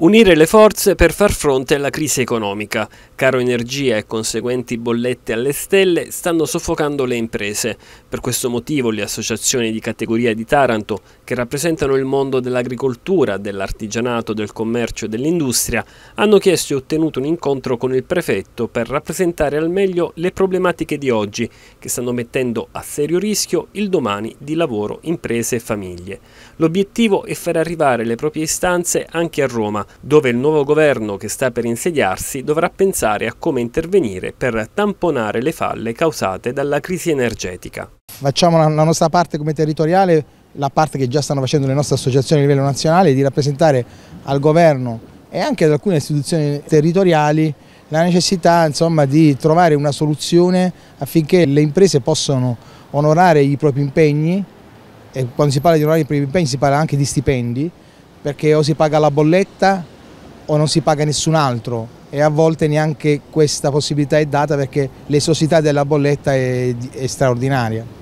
Unire le forze per far fronte alla crisi economica. Caro energia e conseguenti bollette alle stelle stanno soffocando le imprese. Per questo motivo le associazioni di categoria di Taranto, che rappresentano il mondo dell'agricoltura, dell'artigianato, del commercio e dell'industria, hanno chiesto e ottenuto un incontro con il prefetto per rappresentare al meglio le problematiche di oggi, che stanno mettendo a serio rischio il domani di lavoro, imprese e famiglie. L'obiettivo è far arrivare le proprie istanze anche a Roma, dove il nuovo governo che sta per insediarsi dovrà pensare a come intervenire per tamponare le falle causate dalla crisi energetica. Facciamo la nostra parte come territoriale, la parte che già stanno facendo le nostre associazioni a livello nazionale, di rappresentare al governo e anche ad alcune istituzioni territoriali la necessità insomma, di trovare una soluzione affinché le imprese possano onorare i propri impegni e quando si parla di onorare i propri impegni si parla anche di stipendi perché o si paga la bolletta o non si paga nessun altro e a volte neanche questa possibilità è data perché l'esosità della bolletta è, è straordinaria.